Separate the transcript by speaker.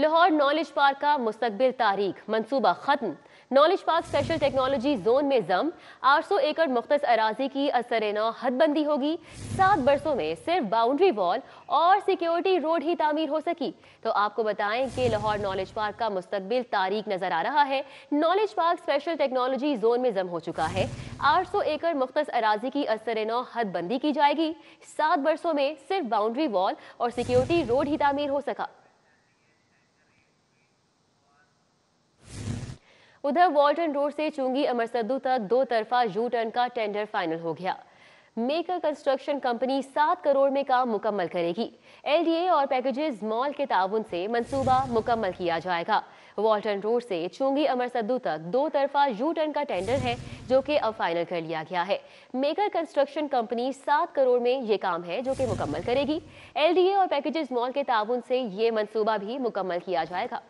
Speaker 1: Lahore knowledge park का मुस्तबिल तारीख मनसूबा खत्म knowledge park special technology zone में जम 800 एकड़ मुख्त अराजी की असर नौ हदबंदी होगी सात बरसों में सिर्फ बाउंड्री वॉल और सिक्योरिटी रोड ही तामीर हो सकी तो आपको बताएं कि लाहौर नॉलेज पार्क का मुस्तबिल तारीख नजर आ रहा है knowledge park special technology zone में जम हो चुका है 800 एकड़ मुख्त अराजी की असर नौ हदबंदी की जाएगी सात बरसों में सिर्फ बाउंड्री वॉल और सिक्योरिटी रोड ही तामीर हो सका उधर वॉल्टन रोड से चुंगी अमरसद्दू तक दो तरफा यू टर्न का टेंडर फाइनल हो गया मेकर कंस्ट्रक्शन कंपनी सात करोड़ में काम मुकम्मल करेगी एलडीए और पैकेजेस मॉल के ताउन से मंसूबा मुकम्मल किया जाएगा वॉल्टन रोड से चुंगी अमरसद्दू तक दो तरफा यू टर्न का टेंडर है जो कि अब फाइनल कर लिया गया है मेकर कंस्ट्रक्शन कंपनी सात करोड़ में ये काम है जो कि मुकम्मल करेगी एलडीए और पैकेजेस मॉल के ताउन से ये मनसूबा भी मुकम्मल किया जाएगा